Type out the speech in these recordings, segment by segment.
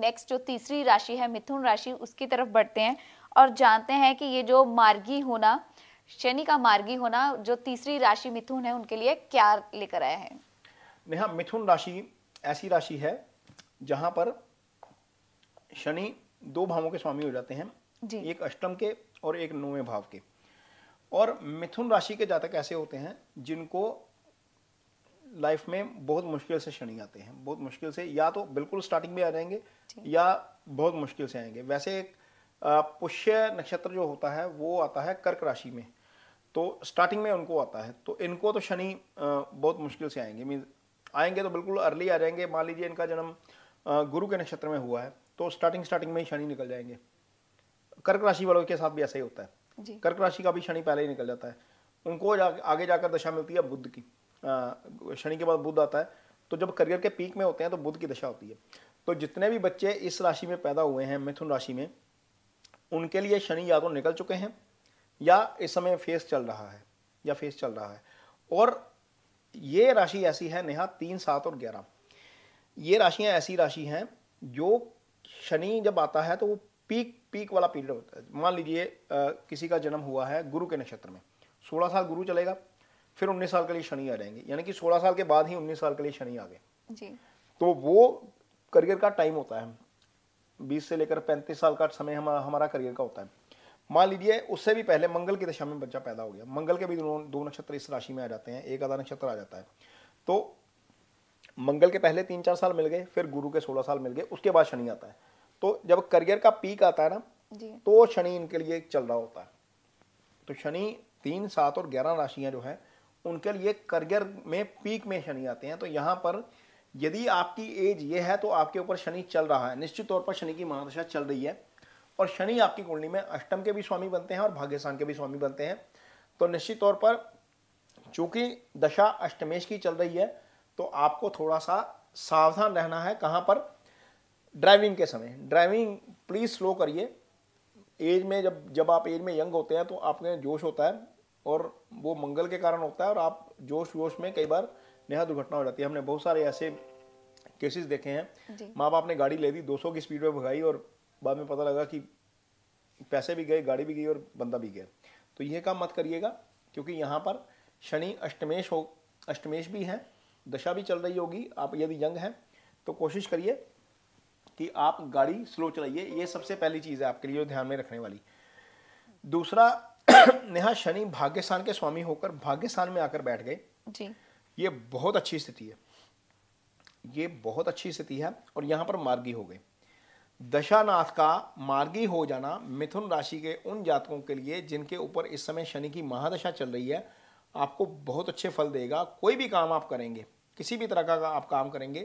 Next जो तीसरी राशि है मिथुन राशि उसकी तरफ बढ़ते हैं और जानते हैं कि ये जो मार्गी होना शनि का मार्गी होना जो तीसरी राशि मिथुन है उनके लिए क्या लेकर आया है नेहा मिथुन राशि ऐसी राशि है जहां पर शनि दो भावों के स्वामी हो जाते हैं जी। एक अष्टम के और एक नौवें भाव के और मिथुन राशि के जातक ऐसे होते हैं जिनको लाइफ में बहुत मुश्किल से शनि आते हैं बहुत मुश्किल से या तो बिल्कुल स्टार्टिंग में आ जाएंगे या बहुत मुश्किल से आएंगे वैसे एक पुष्य नक्षत्र जो होता है वो आता है कर्क राशि में तो स्टार्टिंग में उनको आता है तो इनको तो शनि बहुत मुश्किल से आएंगे मीन आएंगे तो बिल्कुल अर्ली आ जाएंगे मान लीजिए इनका जन्म गुरु के नक्षत्र में हुआ है तो स्टार्टिंग स्टार्टिंग में ही शनि निकल जाएंगे कर्क राशि वालों के साथ भी ऐसा ही होता है कर्क राशि का भी शनि पहले ही निकल जाता है उनको जा, आगे जाकर दशा मिलती है बुद्ध की शनि के बाद बुध आता है तो जब करियर के पीक में होते हैं तो बुध की दशा होती है तो जितने भी बच्चे इस राशि में पैदा हुए हैं मिथुन राशि में उनके लिए शनि या तो निकल चुके हैं या इस समय फेस चल रहा है या फेस चल रहा है और ये राशि ऐसी है नेहा तीन सात और ग्यारह ये राशियाँ ऐसी राशि हैं जो शनि जब आता है तो वो पीक पीक वाला पीरियड होता है मान लीजिए किसी का जन्म हुआ है गुरु के नक्षत्र में सोलह साल गुरु चलेगा फिर उन्नीस साल के लिए शनि आ जाएंगे यानी कि सोलह साल के बाद ही उन्नीस साल के लिए शनि आ गए तो वो करियर का टाइम होता है बीस से लेकर पैंतीस साल का समय हम, हमारा करियर का होता है मान लीजिए उससे भी पहले मंगल की दशा में बच्चा पैदा हो गया मंगल के भी दोनों दो नक्षत्र इस राशि में आ जाते हैं एक आधा नक्षत्र आ जाता है तो मंगल के पहले तीन चार साल मिल गए फिर गुरु के सोलह साल मिल गए उसके बाद शनि आता है तो जब करियर का पीक आता है ना तो शनि इनके लिए चल रहा होता है तो शनि तीन सात और ग्यारह राशियां जो है उनके लिए करियर में पीक में शनि आते हैं तो यहाँ पर यदि आपकी एज ये है तो आपके ऊपर शनि चल रहा है निश्चित तौर पर शनि की महादशा चल रही है और शनि आपकी कुंडली में अष्टम के भी स्वामी बनते हैं और भाग्यस्थान के भी स्वामी बनते हैं तो निश्चित तौर पर चूंकि दशा अष्टमेश की चल रही है तो आपको थोड़ा सा सावधान रहना है कहाँ पर ड्राइविंग के समय ड्राइविंग प्लीज़ स्लो करिए एज में जब जब आप एज में यंग होते हैं तो आपने जोश होता है और वो मंगल के कारण होता है और आप जोश वोश में कई बार नेहा दुर्घटना हो जाती है हमने बहुत सारे ऐसे केसेस देखे हैं माँ बाप ने गाड़ी ले दी 200 की स्पीड में भगाई और बाद में पता लगा कि पैसे भी गए गाड़ी भी गई और बंदा भी गया तो यह काम मत करिएगा क्योंकि यहाँ पर शनि अष्टमेश हो अष्टमेश भी है दशा भी चल रही होगी आप यदि यंग हैं तो कोशिश करिए कि आप गाड़ी स्लो चलाइए ये सबसे पहली चीज़ है आपके लिए जो ध्यान में रखने वाली दूसरा नेहा शनि भाग्यस्थान के स्वामी होकर भाग्यस्थान में आकर बैठ गए जी ये बहुत अच्छी स्थिति है ये बहुत अच्छी स्थिति है और यहाँ पर मार्गी हो गए दशानाथ का मार्गी हो जाना मिथुन राशि के उन जातकों के लिए जिनके ऊपर इस समय शनि की महादशा चल रही है आपको बहुत अच्छे फल देगा कोई भी काम आप करेंगे किसी भी तरह का आप काम करेंगे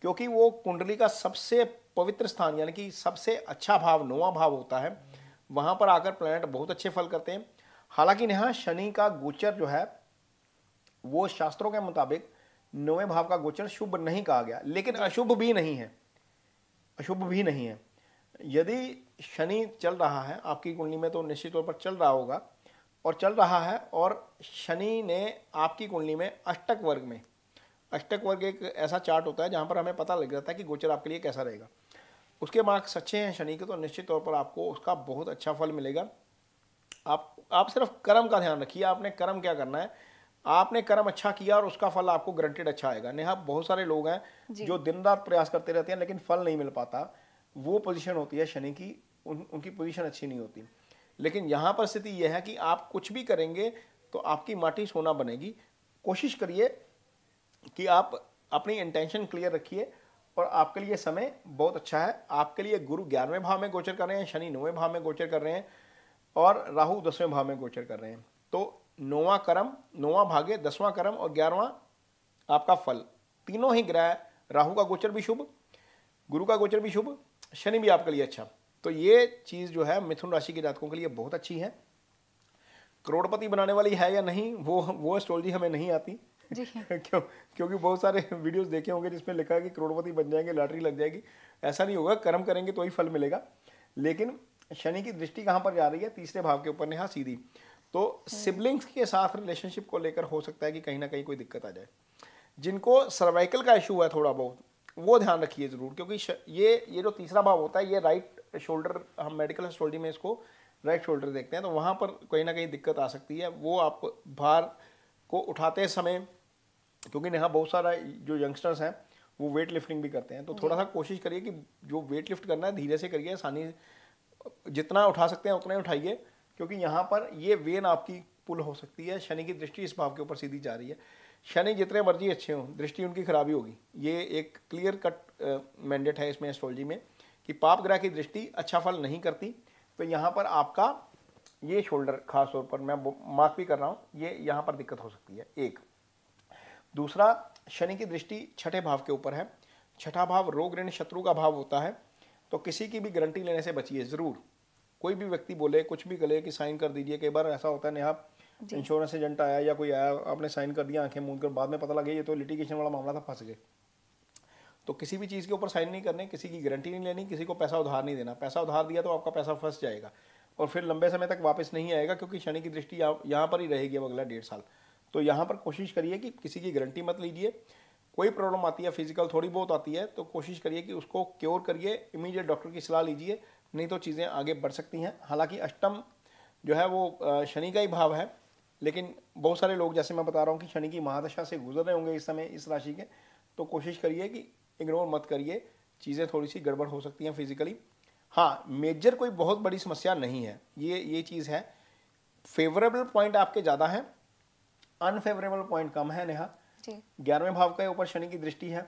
क्योंकि वो कुंडली का सबसे पवित्र स्थान यानी कि सबसे अच्छा भाव नोवा भाव होता है वहाँ पर आकर प्लानट बहुत अच्छे फल करते हैं हालांकि यहाँ शनि का गोचर जो है वो शास्त्रों के मुताबिक नवे भाव का गोचर शुभ नहीं कहा गया लेकिन अशुभ भी नहीं है अशुभ भी नहीं है यदि शनि चल रहा है आपकी कुंडली में तो निश्चित तौर पर चल रहा होगा और चल रहा है और शनि ने आपकी कुंडली में अष्टक वर्ग में अष्टक वर्ग एक ऐसा चार्ट होता है जहाँ पर हमें पता लग जाता है कि गोचर आपके लिए कैसा रहेगा उसके मार्क्स अच्छे हैं शनि के तो निश्चित तौर पर आपको उसका बहुत अच्छा फल मिलेगा आप आप सिर्फ कर्म का ध्यान रखिए आपने कर्म क्या करना है आपने कर्म अच्छा किया और उसका फल आपको ग्रंटेड अच्छा आएगा नेहा बहुत सारे लोग हैं जो दिन रात प्रयास करते रहते हैं लेकिन फल नहीं मिल पाता वो पोजीशन होती है शनि की उन, उनकी पोजीशन अच्छी नहीं होती लेकिन यहाँ पर स्थिति यह है कि आप कुछ भी करेंगे तो आपकी माटी सोना बनेगी कोशिश करिए कि आप अपनी इंटेंशन क्लियर रखिए और आपके लिए समय बहुत अच्छा है आपके लिए गुरु ग्यारहवें भाव में गोचर कर रहे हैं शनि नौवें भाव में गोचर कर रहे हैं और राहु दसवें भाव में गोचर कर रहे हैं तो नौवा कर्म नौवा भाग्य दसवां कर्म और ग्यारहवां आपका फल तीनों ही ग्रह राहु का गोचर भी शुभ गुरु का गोचर भी शुभ शनि भी आपके लिए अच्छा तो ये चीज़ जो है मिथुन राशि के जातकों के लिए बहुत अच्छी है करोड़पति बनाने वाली है या नहीं वो वो एस्ट्रोलॉजी हमें नहीं आती क्यों क्योंकि बहुत सारे वीडियोस देखे होंगे जिसमें लिखा है कि करोड़पति बन जाएंगे लॉटरी लग जाएगी ऐसा नहीं होगा कर्म करेंगे तो ही फल मिलेगा लेकिन शनि की दृष्टि कहाँ पर जा रही है तीसरे भाव के ऊपर नेहा सीधी तो सिबलिंग्स हम्म। के साथ रिलेशनशिप को लेकर हो सकता है कि कहीं ना कहीं कोई दिक्कत आ जाए जिनको सर्वाइकल का इशू है थोड़ा बहुत वो ध्यान रखिए ज़रूर क्योंकि ये ये जो तीसरा भाव होता है ये राइट शोल्डर हम मेडिकल एस्ट्रोलॉजी में इसको राइट शोल्डर देखते हैं तो वहाँ पर कहीं ना कहीं दिक्कत आ सकती है वो आप भार को उठाते समय क्योंकि यहाँ बहुत सारा जो यंगस्टर्स हैं वो वेट लिफ्टिंग भी करते हैं तो थोड़ा सा कोशिश करिए कि जो वेट लिफ्ट करना है धीरे से करिए आसानी जितना उठा सकते हैं उतना ही उठाइए क्योंकि यहाँ पर ये वेन आपकी पुल हो सकती है शनि की दृष्टि इस भाव के ऊपर सीधी जा रही है शनि जितने मर्जी अच्छे हों दृष्टि उनकी खराबी होगी ये एक क्लियर कट मैंडेट है इसमें एस्ट्रोलॉजी में कि पाप ग्रह की दृष्टि अच्छा फल नहीं करती तो यहाँ पर आपका ये शोल्डर खास तौर पर मैं माफ भी कर रहा हूँ ये यहाँ पर दिक्कत हो सकती है एक दूसरा शनि की दृष्टि छठे भाव के ऊपर है छठा भाव रोग ऋण शत्रु का भाव होता है तो किसी की भी गारंटी लेने से बचिए ज़रूर कोई भी व्यक्ति बोले कुछ भी गले कि साइन कर दीजिए कई बार ऐसा होता है नेहा इंश्योरेंस एजेंट आया या कोई आया आपने साइन कर दिया आंखें मूंद कर बाद में पता लगे ये तो लिटिगेशन वाला मामला था फंस गए तो किसी भी चीज़ के ऊपर साइन नहीं करने किसी की गारंटी नहीं लेनी किसी को पैसा उधार नहीं देना पैसा उधार दिया तो आपका पैसा फंस जाएगा और फिर लंबे समय तक वापस नहीं आएगा क्योंकि शनि की दृष्टि यहाँ पर ही रहेगी अब अगला डेढ़ साल तो यहाँ पर कोशिश करिए कि किसी की गारंटी मत लीजिए कोई प्रॉब्लम आती है फिजिकल थोड़ी बहुत आती है तो कोशिश करिए कि उसको क्योर करिए इमीडिएट डॉक्टर की सलाह लीजिए नहीं तो चीज़ें आगे बढ़ सकती हैं हालांकि अष्टम जो है वो शनि का ही भाव है लेकिन बहुत सारे लोग जैसे मैं बता रहा हूँ कि शनि की महादशा से गुजर रहे होंगे इस समय इस राशि के तो कोशिश करिए कि इग्नोर मत करिए चीज़ें थोड़ी सी गड़बड़ हो सकती हैं फिजिकली हाँ मेजर कोई बहुत बड़ी समस्या नहीं है ये ये चीज़ है फेवरेबल पॉइंट आपके ज़्यादा हैं अनफेवरेबल पॉइंट कम है नेहा ग्यारहवें भाव के ऊपर शनि की दृष्टि है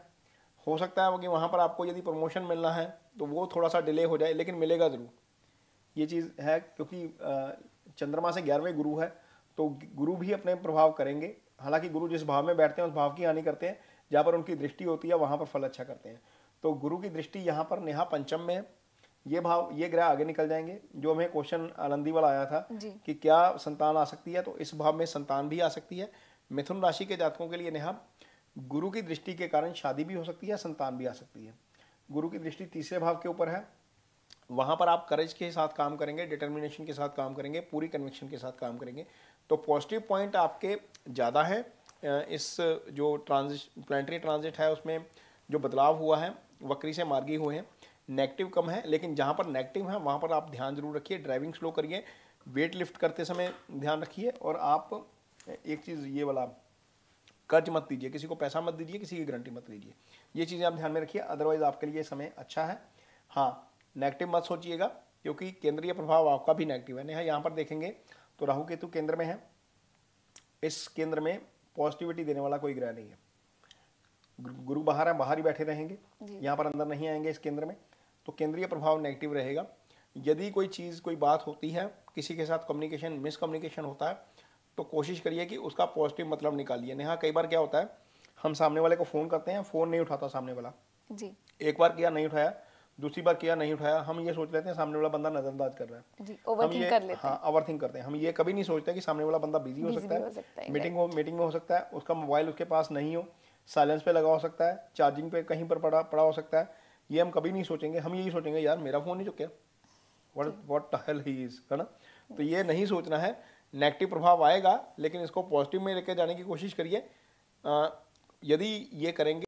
हो सकता है कि वहाँ पर आपको यदि प्रमोशन मिलना है तो वो थोड़ा सा डिले हो जाए लेकिन मिलेगा ज़रूर ये चीज़ है क्योंकि चंद्रमा से ग्यारहवें गुरु है तो गुरु भी अपने प्रभाव करेंगे हालांकि गुरु जिस भाव में बैठते हैं उस भाव की हानि करते हैं जहाँ पर उनकी दृष्टि होती है वहाँ पर फल अच्छा करते हैं तो गुरु की दृष्टि यहाँ पर नेहा पंचम में है ये भाव ये ग्रह आगे निकल जाएंगे जो हमें क्वेश्चन आनंदी वाला आया था कि क्या संतान आ सकती है तो इस भाव में संतान भी आ सकती है मिथुन राशि के जातकों के लिए नेहा गुरु की दृष्टि के कारण शादी भी हो सकती है संतान भी आ सकती है गुरु की दृष्टि तीसरे भाव के ऊपर है वहाँ पर आप करेज के साथ काम करेंगे डिटर्मिनेशन के साथ काम करेंगे पूरी कन्विक्शन के साथ काम करेंगे तो पॉजिटिव पॉइंट आपके ज़्यादा है इस जो ट्रांजिट प्लानिटरी ट्रांजिट है उसमें जो बदलाव हुआ है वक्री से मार्गी हुए हैं नेगेटिव कम है लेकिन जहाँ पर नेगेटिव है वहाँ पर आप ध्यान जरूर रखिए ड्राइविंग स्लो करिए वेट लिफ्ट करते समय ध्यान रखिए और आप एक चीज़ ये वाला कर्ज मत दीजिए किसी को पैसा मत दीजिए किसी की गारंटी मत लीजिए ये चीज़ें आप ध्यान में रखिए अदरवाइज आपके लिए समय अच्छा है हाँ नेगेटिव मत सोचिएगा क्योंकि केंद्रीय प्रभाव आपका भी नेगेटिव है यहाँ पर देखेंगे तो राहु केतु केंद्र में है इस केंद्र में पॉजिटिविटी देने वाला कोई ग्रह नहीं है गुरु बाहर है बाहर ही बैठे रहेंगे यहाँ पर अंदर नहीं आएंगे इस केंद्र में तो केंद्रीय प्रभाव नेगेटिव रहेगा यदि कोई चीज़ कोई बात होती है किसी के साथ कम्युनिकेशन मिसकम्युनिकेशन होता है तो कोशिश करिए कि उसका पॉजिटिव मतलब निकालिए नेहा कई बार क्या होता है हम सामने वाले को फ़ोन करते हैं फ़ोन नहीं उठाता सामने वाला जी एक बार किया नहीं उठाया दूसरी बार किया नहीं उठाया हम ये सोच लेते हैं सामने वाला बंदा नजरअंदाज कर रहा है जी, हम ये कर लेते हाँ ओवरथिंक करते हैं हम ये कभी नहीं सोचते कि सामने वाला बंदा बिजी हो सकता है, है मीटिंग हो मीटिंग में हो सकता है उसका मोबाइल उसके पास नहीं हो साइलेंस पे लगा हो सकता है चार्जिंग पे कहीं पर पड़ा पड़ा हो सकता है ये हम कभी नहीं सोचेंगे हम यही सोचेंगे यार मेरा फ़ोन नहीं जो तो क्या what what hell he is है ना तो ये नहीं सोचना है नेगेटिव प्रभाव आएगा लेकिन इसको पॉजिटिव में लेकर जाने की कोशिश करिए यदि ये करेंगे